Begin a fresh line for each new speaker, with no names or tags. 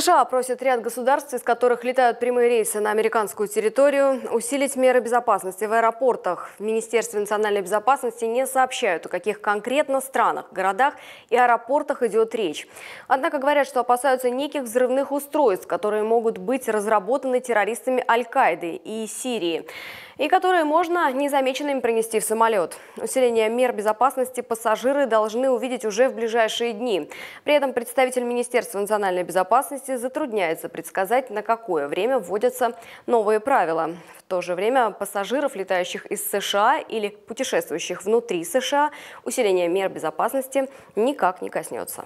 США просят ряд государств, из которых летают прямые рейсы на американскую территорию, усилить меры безопасности в аэропортах. В Министерстве национальной безопасности не сообщают, о каких конкретно странах, городах и аэропортах идет речь. Однако говорят, что опасаются неких взрывных устройств, которые могут быть разработаны террористами Аль-Каиды и Сирии и которые можно незамеченным принести в самолет. Усиление мер безопасности пассажиры должны увидеть уже в ближайшие дни. При этом представитель Министерства национальной безопасности затрудняется предсказать, на какое время вводятся новые правила. В то же время пассажиров, летающих из США или путешествующих внутри США, усиление мер безопасности никак не коснется.